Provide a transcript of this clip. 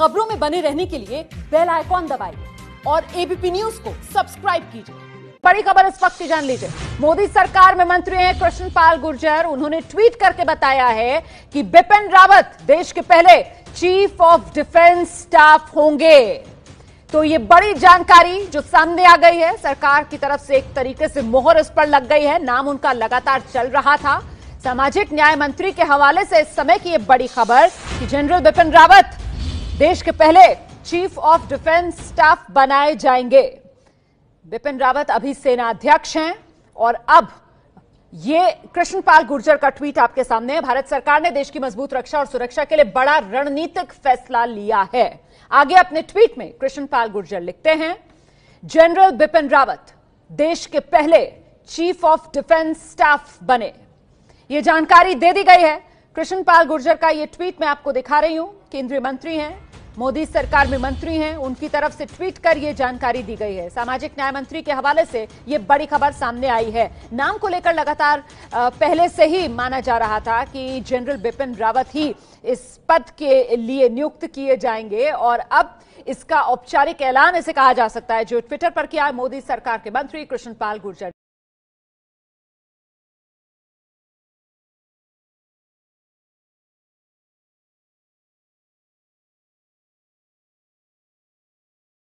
खबरों में बने रहने के लिए बेल आइकॉन दबाइए और एबीपी न्यूज को सब्सक्राइब कीजिए बड़ी खबर इस वक्त की जान लीजिए मोदी सरकार में मंत्री हैं कृष्णपाल गुर्जर उन्होंने ट्वीट करके बताया है कि बिपिन रावत देश के पहले चीफ ऑफ डिफेंस स्टाफ होंगे तो ये बड़ी जानकारी जो सामने आ गई है सरकार की तरफ से एक तरीके से मोहर इस पर लग गई है नाम उनका लगातार चल रहा था सामाजिक न्याय मंत्री के हवाले से इस समय की ये बड़ी खबर कि जनरल बिपिन रावत देश के पहले चीफ ऑफ डिफेंस स्टाफ बनाए जाएंगे बिपिन रावत अभी सेना अध्यक्ष हैं और अब ये कृष्णपाल गुर्जर का ट्वीट आपके सामने है भारत सरकार ने देश की मजबूत रक्षा और सुरक्षा के लिए बड़ा रणनीतिक फैसला लिया है आगे अपने ट्वीट में कृष्णपाल गुर्जर लिखते हैं जनरल बिपिन रावत देश के पहले चीफ ऑफ डिफेंस स्टाफ बने ये जानकारी दे दी गई है कृष्णपाल गुर्जर का ये ट्वीट मैं आपको दिखा रही हूं केंद्रीय मंत्री हैं मोदी सरकार में मंत्री हैं उनकी तरफ से ट्वीट कर ये जानकारी दी गई है सामाजिक न्याय मंत्री के हवाले से ये बड़ी खबर सामने आई है नाम को लेकर लगातार पहले से ही माना जा रहा था कि जनरल बिपिन रावत ही इस पद के लिए नियुक्त किए जाएंगे और अब इसका औपचारिक ऐलान इसे कहा जा सकता है जो ट्विटर पर किया मोदी सरकार के मंत्री कृष्णपाल गुर्जर